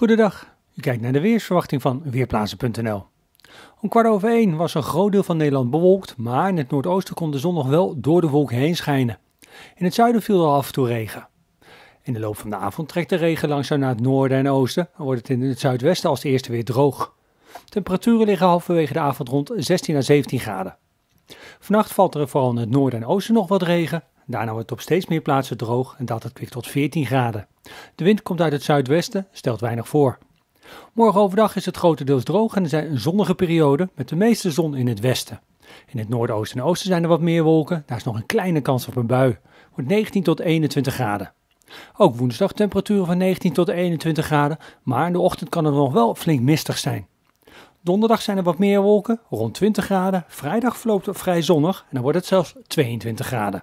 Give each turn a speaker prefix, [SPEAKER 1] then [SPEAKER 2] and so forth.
[SPEAKER 1] Goedendag, u kijkt naar de weersverwachting van Weerplaatsen.nl. Om kwart over één was een groot deel van Nederland bewolkt, maar in het noordoosten kon de zon nog wel door de wolken heen schijnen. In het zuiden viel er af en toe regen. In de loop van de avond trekt de regen langzaam naar het noorden en oosten en wordt het in het zuidwesten als eerste weer droog. Temperaturen liggen halverwege de avond rond 16 à 17 graden. Vannacht valt er vooral in het noorden en oosten nog wat regen, Daarna wordt het op steeds meer plaatsen droog en daalt het kwik tot 14 graden. De wind komt uit het zuidwesten, stelt weinig voor. Morgen overdag is het grotendeels droog en er zijn een zonnige periode met de meeste zon in het westen. In het noordoosten en oosten zijn er wat meer wolken, daar is nog een kleine kans op een bui. Wordt 19 tot 21 graden. Ook woensdag temperaturen van 19 tot 21 graden, maar in de ochtend kan het nog wel flink mistig zijn. Donderdag zijn er wat meer wolken, rond 20 graden. Vrijdag verloopt het vrij zonnig en dan wordt het zelfs 22 graden.